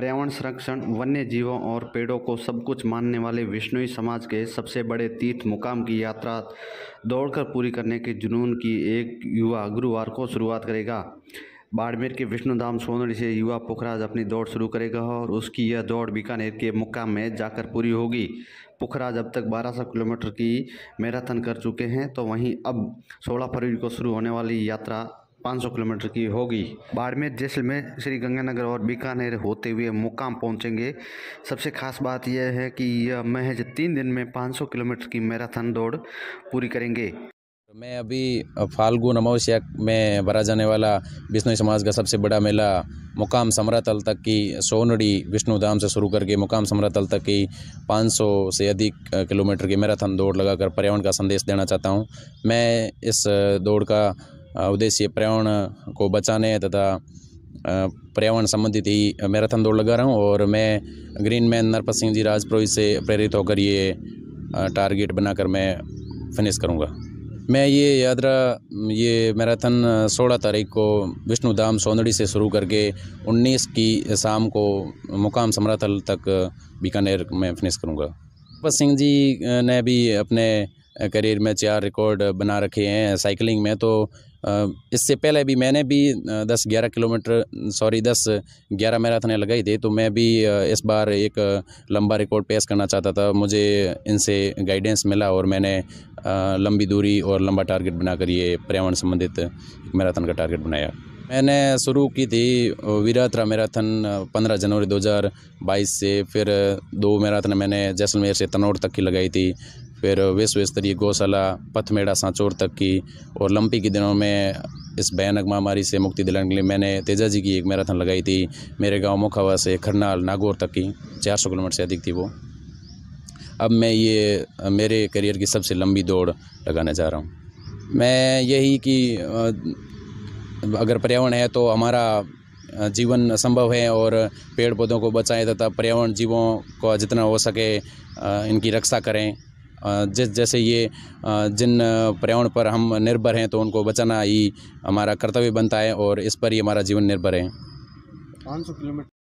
पर्यावरण संरक्षण वन्य जीवों और पेड़ों को सब कुछ मानने वाले विष्णुई समाज के सबसे बड़े तीर्थ मुकाम की यात्रा दौड़कर पूरी करने के जुनून की एक युवा गुरुवार को शुरुआत करेगा बाड़मेर के विष्णुधाम सोनड़ी से युवा पुखराज अपनी दौड़ शुरू करेगा और उसकी यह दौड़ बीकानेर के मुकाम में जाकर पूरी होगी पुखराज अब तक 1200 किलोमीटर की मैराथन कर चुके हैं तो वहीं अब 16 फरवरी को शुरू होने वाली यात्रा 500 किलोमीटर की होगी बाड़मेर जैसलमेर श्री गंगानगर और बीकानेर होते हुए मुकाम पहुंचेंगे सबसे खास बात यह है कि यह महज तीन दिन में 500 किलोमीटर की मैराथन दौड़ पूरी करेंगे मैं अभी फाल्गुन अमावस्या में भरा जाने वाला विष्णु समाज का सबसे बड़ा मेला मुकाम समरातल तक की सोनड़ी विष्णु धाम से शुरू करके मुकाम समरातल तक की 500 से अधिक किलोमीटर की मैराथन दौड़ लगाकर पर्यावरण का संदेश देना चाहता हूं मैं इस दौड़ का उद्देश्य पर्यावरण को बचाने तथा पर्यावरण संबंधित ही मैराथन दौड़ लगा रहा हूँ और मैं ग्रीन मैन नरपत सिंह जी राजपुरोहित से प्रेरित होकर ये टारगेट बनाकर मैं फिनिश करूँगा मैं ये यात्रा ये मैराथन 16 तारीख को विष्णु धाम सोंदड़ी से शुरू करके 19 की शाम को मुकाम समराथल तक बीकानेर में फिनिश करूँगा नरपत सिंह जी ने भी अपने करियर में चार रिकॉर्ड बना रखे हैं साइकिलिंग में तो इससे पहले भी मैंने भी दस ग्यारह किलोमीटर सॉरी दस ग्यारह मैराथन लगाई थी तो मैं भी इस बार एक लंबा रिकॉर्ड पेश करना चाहता था मुझे इनसे गाइडेंस मिला और मैंने लंबी दूरी और लंबा टारगेट बनाकर ये पर्यावरण संबंधित मैराथन का टारगेट बनाया मैंने शुरू की थी वीरात्रा मैराथन 15 जनवरी 2022 से फिर दो मैराथन मैंने जैसलमेर से तनौर तक की लगाई थी फिर विश्व स्तरीय गौशाला पथमेड़ा सांचौर तक की और लंपी के दिनों में इस भयानक महामारी से मुक्ति दिलाने के लिए मैंने तेजा जी की एक मैराथन लगाई थी मेरे गांव मोखावा से खरनाल नागौर तक की 400 किलोमीटर से अधिक थी वो अब मैं ये मेरे करियर की सबसे लंबी दौड़ लगाने जा रहा हूँ मैं यही कि अगर पर्यावरण है तो हमारा जीवन संभव है और पेड़ पौधों को बचाएं तथा पर्यावरण जीवों को जितना हो सके इनकी रक्षा करें जिस जैसे ये जिन पर्यावरण पर हम निर्भर हैं तो उनको बचाना ही हमारा कर्तव्य बनता है और इस पर ही हमारा जीवन निर्भर है पाँच सौ किलोमीटर